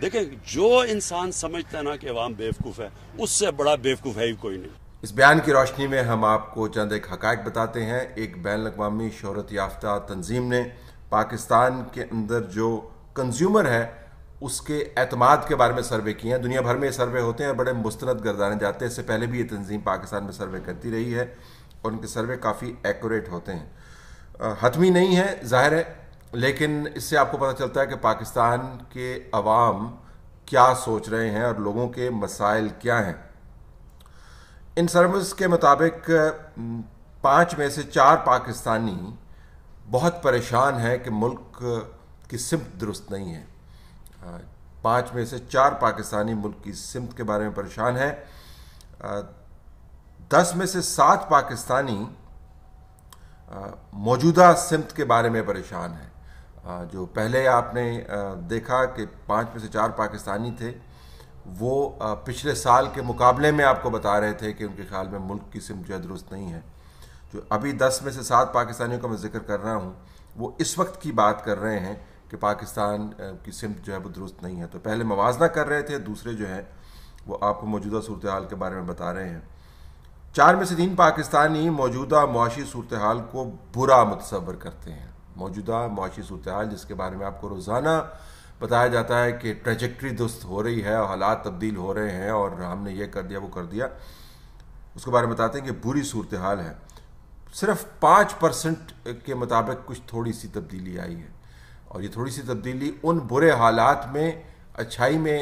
देखिए जो इंसान समझता है ना कि अवाम बेवकूफ़ है उससे बड़ा बेवकूफ़ है ही कोई नहीं इस बयान की रोशनी में हम आपको चंद एक हक बताते हैं एक बैन अवी शहरत याफ्ता तंजीम ने पाकिस्तान के अंदर जो कंज्यूमर है उसके अतमाद के बारे में सर्वे किए हैं दुनिया भर में ये सर्वे होते हैं बड़े मुस्तरद गर्दाने जाते हैं इससे पहले भी ये तंजीम पाकिस्तान में सर्वे करती रही है और उनके सर्वे काफ़ी एक्यूरेट होते हैं हतमी नहीं है ज़ाहिर है लेकिन इससे आपको पता चलता है कि पाकिस्तान के अवाम क्या सोच रहे हैं और लोगों के मसाइल क्या हैं इन सर्विस के मुताबिक पाँच में से चार पाकिस्तानी बहुत परेशान हैं कि मुल्क की सिमत दुरुस्त नहीं है पाँच में से चार पाकिस्तानी मुल्क की सिमत के बारे में परेशान हैं दस में से सात पाकिस्तानी मौजूदा सिमत के बारे में परेशान हैं जो पहले आपने देखा कि पाँच में से चार पाकिस्तानी थे वो पिछले साल के मुकाबले में आपको बता रहे थे कि उनके ख्याल में मुल्क की सिम जो है दुरुस्त नहीं है जो अभी दस में से सात पाकिस्तानियों का मैं जिक्र कर रहा हूँ वो इस वक्त की बात कर रहे हैं कि पाकिस्तान की सिम जो है वो दुरुस्त नहीं है तो पहले मुवजना कर रहे थे दूसरे जो हैं वो आपको मौजूदा सूरत हाल के बारे में बता रहे हैं चार में से तीन पाकिस्तानी मौजूदा मुआशी सूरत हाल को बुरा मुतसवर करते हैं मौजूदा माशी सूरत जिसके बारे में आपको रोज़ाना बताया जाता है कि ट्रेजेक्ट्री दुरुस्त हो रही है और हालात तब्दील हो रहे हैं और हमने ये कर दिया वो कर दिया उसके बारे में बताते हैं कि बुरी सूरत हाल है सिर्फ पाँच परसेंट के मुताबिक कुछ थोड़ी सी तब्दीली आई है और ये थोड़ी सी तब्दीली उन बुरे हालात में अच्छाई में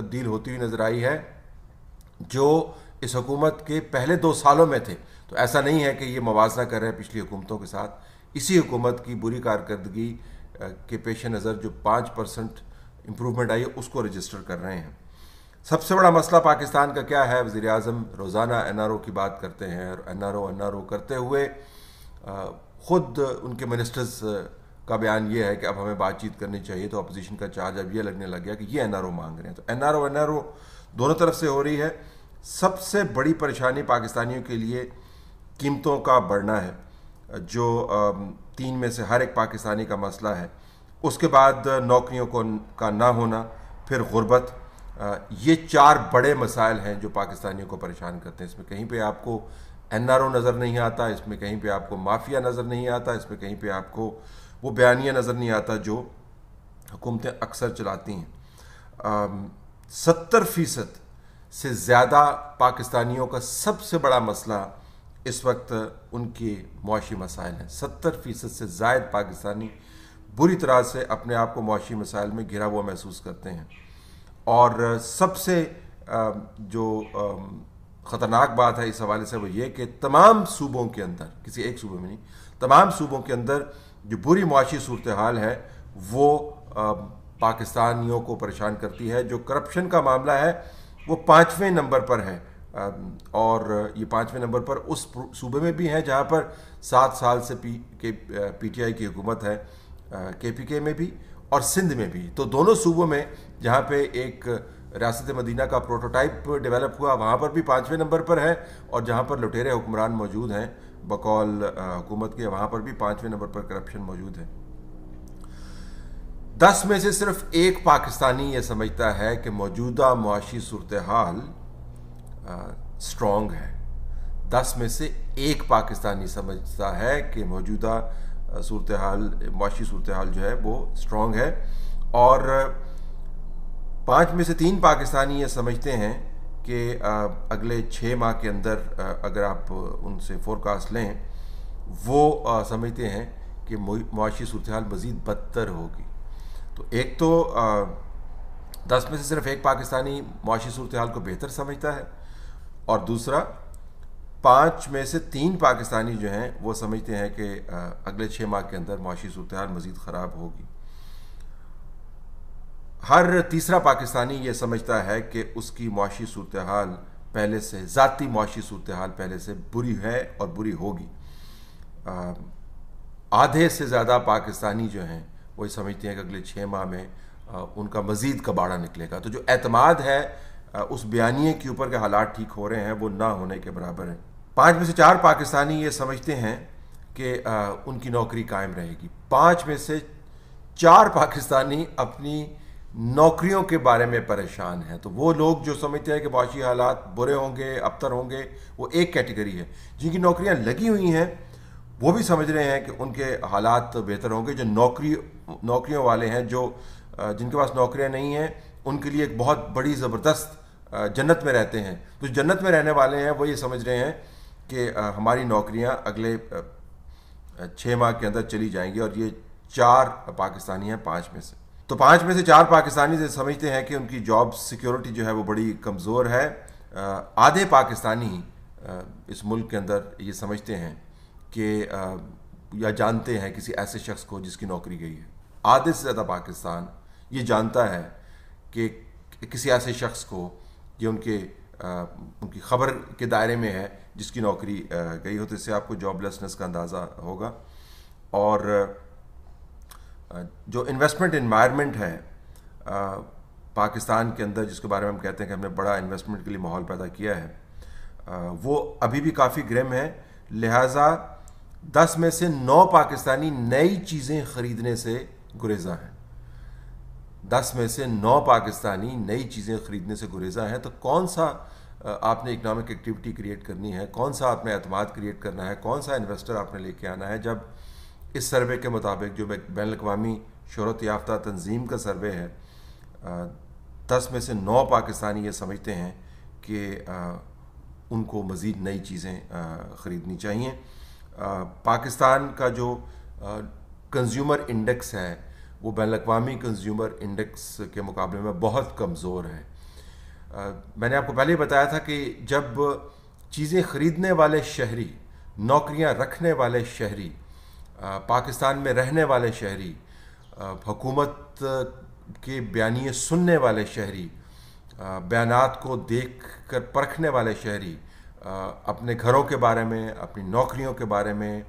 तब्दील होती हुई नज़र आई है जो इस हुकूमत के पहले दो सालों में थे तो ऐसा नहीं है कि ये मुवजना कर रहे हैं पिछली हुकूमतों के साथ इसी हुकूमत की बुरी कारकर्दगी के पेश नज़र जो पाँच परसेंट इम्प्रूवमेंट आई है उसको रजिस्टर कर रहे हैं सबसे बड़ा मसला पाकिस्तान का क्या है वज़ी अजम रोज़ाना एन आर ओ की बात करते हैं और N R O N R O करते हुए ख़ुद उनके मिनिस्टर्स का बयान ये है कि अब हमें बातचीत करनी चाहिए तो अपोजिशन का चार्ज अब ये लगने लग गया कि ये एन आर ओ मांग रहे हैं तो N R O N R O दोनों तरफ से हो रही है सबसे बड़ी परेशानी पाकिस्तानियों के लिए कीमतों का बढ़ना है जो तीन में से हर एक पाकिस्तानी का मसला है उसके बाद नौकरियों को का ना होना फिर गुर्बत ये चार बड़े मसाइल हैं जो पाकिस्तानियों को परेशान करते हैं इसमें कहीं पे आपको एन आर ओ नज़र नहीं आता इसमें कहीं पे आपको माफिया नज़र नहीं आता इसमें कहीं पे आपको वो बयानिया नज़र नहीं आता जो हुकूमतें अक्सर चलाती हैं सत्तर फ़ीसद से ज़्यादा पाकिस्तानियों का सबसे बड़ा मसला इस वक्त उनके मुशी मसाइल हैं सत्तर फ़ीसद से जायद पाकिस्तानी बुरी तरह से अपने आप को मुशी मसाइल में घिरा हुआ महसूस करते हैं और सबसे जो ख़तरनाक बात है इस हवाले से वो ये कि तमाम सूबों के अंदर किसी एक सूबे में नहीं तमाम सूबों के अंदर जो बुरी मुशी सूरत हाल है वो पाकिस्तानियों को परेशान करती है जो करप्शन का मामला है वो पाँचवें नंबर पर है और ये पाँचवें नंबर पर उस सूबे में भी हैं जहाँ पर सात साल से पी के पीटीआई की हुकूमत है केपीके में भी और सिंध में भी तो दोनों सूबों में जहाँ पे एक रियासत मदीना का प्रोटोटाइप डेवलप हुआ वहाँ पर भी पाँचवें नंबर पर है और जहाँ पर लुटेरे हुक्मरान मौजूद हैं बकौल हुकूमत के वहाँ पर भी पाँचवें नंबर पर करप्शन मौजूद है दस में से सिर्फ एक पाकिस्तानी ये समझता है कि मौजूदा मुआशी सूरत हाल स्ट्रॉन्ग है दस में से एक पाकिस्तानी समझता है कि मौजूदा सूरत हाल माशी सूरत हाल जो है वो स्ट्रॉन्ग है और पाँच में से तीन पाकिस्तानी ये समझते हैं कि अगले छः माह के अंदर अगर आप उनसे फोरकास्ट लें वो समझते हैं कि मुशी सूरत हाल मज़ीद बदतर होगी तो एक तो दस में से सिर्फ एक पाकिस्तानी मुशी सूरत हाल को बेहतर समझता है और दूसरा पाँच में से तीन पाकिस्तानी जो हैं वो समझते हैं कि अगले छः माह के अंदर मुशी सूरत मज़ीद ख़राब होगी हर तीसरा पाकिस्तानी ये समझता है कि उसकी मुशी सूरत पहले से ज़ाती मुशी सूरत पहले से बुरी है और बुरी होगी आधे से ज़्यादा पाकिस्तानी जो हैं वो समझते हैं कि अगले छः माह में उनका मज़ीद कबाड़ा निकलेगा तो जो अतमाद है उस बयानी के ऊपर के हालात ठीक हो रहे हैं वो ना होने के बराबर हैं पाँच में से चार पाकिस्तानी ये समझते हैं कि उनकी नौकरी कायम रहेगी पाँच में से चार पाकिस्तानी अपनी नौकरियों के बारे में परेशान हैं तो वो लोग जो समझते हैं कि बाशी हालात बुरे होंगे अबतर होंगे वो एक कैटेगरी है जिनकी नौकरियां लगी हुई हैं वो भी समझ रहे हैं कि उनके हालात बेहतर होंगे जो नौकरी नौकरियों वाले हैं जो जिनके पास नौकरियां नहीं हैं उनके लिए एक बहुत बड़ी ज़बरदस्त जन्नत में रहते हैं तो जन्नत में रहने वाले हैं वो ये समझ रहे हैं कि हमारी नौकरियां अगले छः माह के अंदर चली जाएंगी और ये चार पाकिस्तानी हैं पाँच में से तो पाँच में से चार पाकिस्तानी से समझते हैं कि उनकी जॉब सिक्योरिटी जो है वो बड़ी कमज़ोर है आधे पाकिस्तानी इस मुल्क के अंदर ये समझते हैं कि या जानते हैं किसी ऐसे शख्स को जिसकी नौकरी गई है आधे से ज़्यादा पाकिस्तान ये जानता है कि किसी ऐसे शख्स को ये उनके आ, उनकी खबर के दायरे में है जिसकी नौकरी आ, गई होते तो से आपको जॉबलेसनेस का अंदाज़ा होगा और जो इन्वेस्टमेंट इन्वायरमेंट है पाकिस्तान के अंदर जिसके बारे में हम कहते हैं कि हमने बड़ा इन्वेस्टमेंट के लिए माहौल पैदा किया है वो अभी भी काफ़ी ग्रिम है लिहाजा दस में से नौ पाकिस्तानी नई चीज़ें ख़रीदने से गुरेजा हैं दस में से नौ पाकिस्तानी नई चीज़ें ख़रीदने से गुरेजा हैं तो कौन सा आपने इकनॉमिक एक्टिविटी क्रिएट करनी है कौन सा आपने अतमाद क्रिएट करना है कौन सा इन्वेस्टर आपने लेके आना है जब इस सर्वे के मुताबिक जो बैन अवी शहरत याफ्ता तंजीम का सर्वे है दस में से नौ पाकिस्तानी ये समझते हैं कि उनको मज़ीद नई चीज़ें ख़रीदनी चाहिए पाकिस्तान का जो कंज्यूमर इंडेक्स है वो बैन अवी कंज्यूमर इंडेक्स के मुकाबले में बहुत कमज़ोर है आ, मैंने आपको पहले ही बताया था कि जब चीज़ें ख़रीदने वाले शहरी नौकरियां रखने वाले शहरी आ, पाकिस्तान में रहने वाले शहरी हुकूमत के बयानी सुनने वाले शहरी बयान को देख कर परखने वाले शहरी आ, अपने घरों के बारे में अपनी नौकरियों के बारे में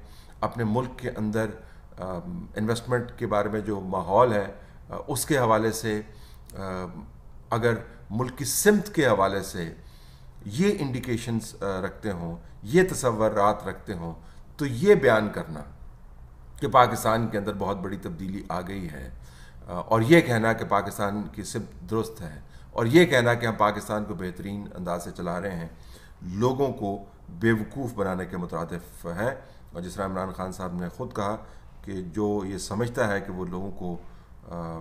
अपने मुल्क के अंदर इन्वेस्टमेंट के बारे में जो माहौल है उसके हवाले से अगर मुल्क की सिमत के हवाले से ये इंडिकेशंस रखते हों ये तस्वर रात रखते हों तो ये बयान करना कि पाकिस्तान के अंदर बहुत बड़ी तब्दीली आ गई है और ये कहना कि पाकिस्तान की सिमत दुरुस्त है और ये कहना कि हम पाकिस्तान को बेहतरीन अंदाज से चला रहे हैं लोगों को बेवकूफ़ बनाने के मुतरद हैं और जिस तरह इमरान खान साहब ने ख़ुद कहा कि जो ये समझता है कि वो लोगों को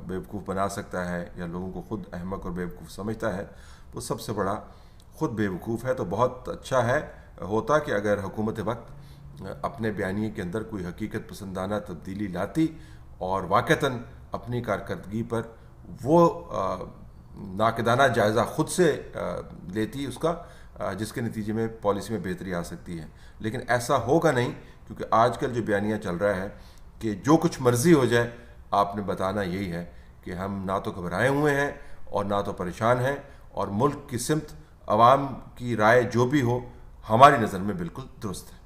बेवकूफ़ बना सकता है या लोगों को ख़ुद अहमक और बेवकूफ़ समझता है वो सबसे बड़ा ख़ुद बेवकूफ़ है तो बहुत अच्छा है होता कि अगर हुकूमत वक्त अपने बयानी के अंदर कोई हकीकत पसंदाना तब्दीली लाती और वाक़ता अपनी कारकर्दगी पर वो नाकदाना जायज़ा ख़ुद से लेती उसका जिसके नतीजे में पॉलिसी में बेहतरी आ सकती है लेकिन ऐसा होगा नहीं क्योंकि आजकल जो बयानियाँ चल रहा है कि जो कुछ मर्जी हो जाए आपने बताना यही है कि हम ना तो घबराए हुए हैं और ना तो परेशान हैं और मुल्क की सिमत आवाम की राय जो भी हो हमारी नज़र में बिल्कुल दुरुस्त है